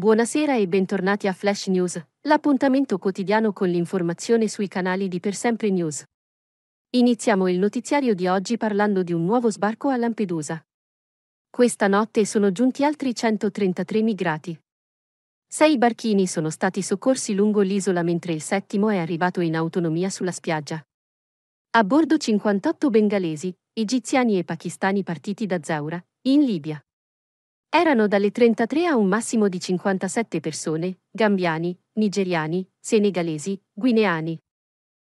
Buonasera e bentornati a Flash News, l'appuntamento quotidiano con l'informazione sui canali di Per Sempre News. Iniziamo il notiziario di oggi parlando di un nuovo sbarco a Lampedusa. Questa notte sono giunti altri 133 migrati. Sei barchini sono stati soccorsi lungo l'isola mentre il settimo è arrivato in autonomia sulla spiaggia. A bordo 58 bengalesi, egiziani e pakistani partiti da Zaura, in Libia. Erano dalle 33 a un massimo di 57 persone, gambiani, nigeriani, senegalesi, guineani,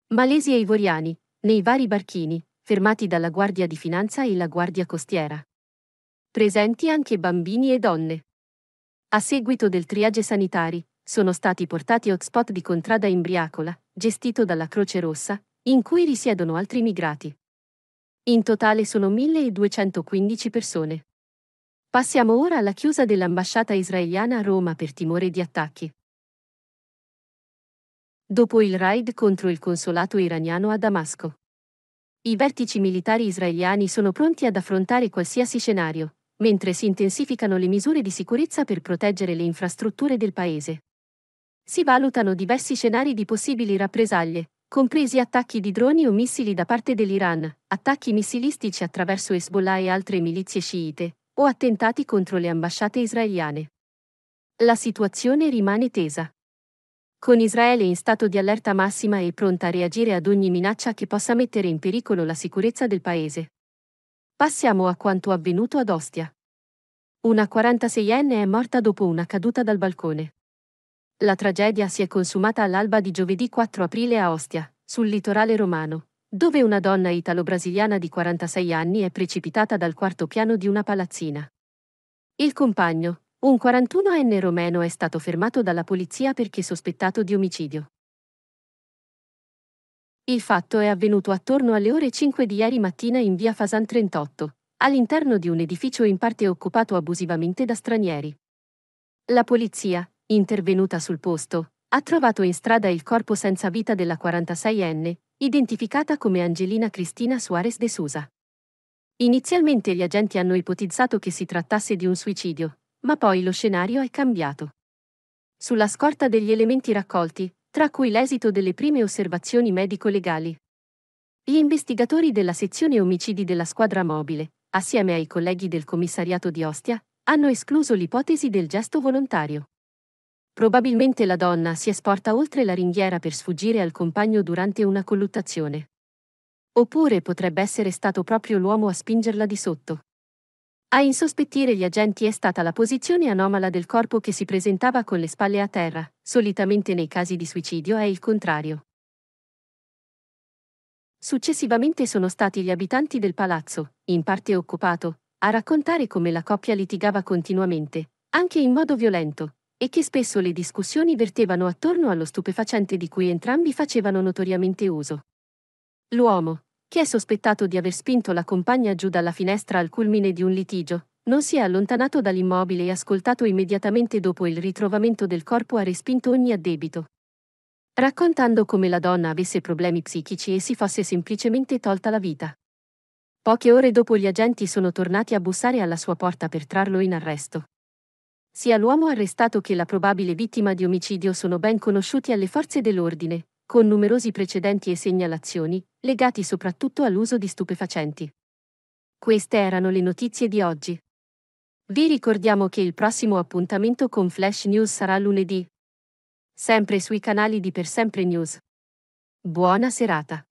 malesi e ivoriani, nei vari barchini, fermati dalla Guardia di Finanza e la Guardia Costiera. Presenti anche bambini e donne. A seguito del triage sanitari, sono stati portati hotspot di Contrada Imbriacola, gestito dalla Croce Rossa, in cui risiedono altri migrati. In totale sono 1215 persone. Passiamo ora alla chiusa dell'ambasciata israeliana a Roma per timore di attacchi. Dopo il raid contro il consolato iraniano a Damasco. I vertici militari israeliani sono pronti ad affrontare qualsiasi scenario, mentre si intensificano le misure di sicurezza per proteggere le infrastrutture del paese. Si valutano diversi scenari di possibili rappresaglie, compresi attacchi di droni o missili da parte dell'Iran, attacchi missilistici attraverso Hezbollah e altre milizie sciite, o attentati contro le ambasciate israeliane. La situazione rimane tesa. Con Israele in stato di allerta massima e pronta a reagire ad ogni minaccia che possa mettere in pericolo la sicurezza del paese. Passiamo a quanto avvenuto ad Ostia. Una 46enne è morta dopo una caduta dal balcone. La tragedia si è consumata all'alba di giovedì 4 aprile a Ostia, sul litorale romano dove una donna italo-brasiliana di 46 anni è precipitata dal quarto piano di una palazzina. Il compagno, un 41enne romeno, è stato fermato dalla polizia perché sospettato di omicidio. Il fatto è avvenuto attorno alle ore 5 di ieri mattina in via Fasan 38, all'interno di un edificio in parte occupato abusivamente da stranieri. La polizia, intervenuta sul posto, ha trovato in strada il corpo senza vita della 46enne, identificata come Angelina Cristina Suarez de Sousa. Inizialmente gli agenti hanno ipotizzato che si trattasse di un suicidio, ma poi lo scenario è cambiato. Sulla scorta degli elementi raccolti, tra cui l'esito delle prime osservazioni medico-legali, gli investigatori della sezione omicidi della squadra mobile, assieme ai colleghi del commissariato di Ostia, hanno escluso l'ipotesi del gesto volontario. Probabilmente la donna si è sporta oltre la ringhiera per sfuggire al compagno durante una colluttazione. Oppure potrebbe essere stato proprio l'uomo a spingerla di sotto. A insospettire gli agenti è stata la posizione anomala del corpo che si presentava con le spalle a terra, solitamente nei casi di suicidio è il contrario. Successivamente sono stati gli abitanti del palazzo, in parte occupato, a raccontare come la coppia litigava continuamente, anche in modo violento, e che spesso le discussioni vertevano attorno allo stupefacente di cui entrambi facevano notoriamente uso. L'uomo, che è sospettato di aver spinto la compagna giù dalla finestra al culmine di un litigio, non si è allontanato dall'immobile e ascoltato immediatamente dopo il ritrovamento del corpo ha respinto ogni addebito. Raccontando come la donna avesse problemi psichici e si fosse semplicemente tolta la vita. Poche ore dopo gli agenti sono tornati a bussare alla sua porta per trarlo in arresto. Sia l'uomo arrestato che la probabile vittima di omicidio sono ben conosciuti alle forze dell'ordine, con numerosi precedenti e segnalazioni, legati soprattutto all'uso di stupefacenti. Queste erano le notizie di oggi. Vi ricordiamo che il prossimo appuntamento con Flash News sarà lunedì, sempre sui canali di Per Sempre News. Buona serata.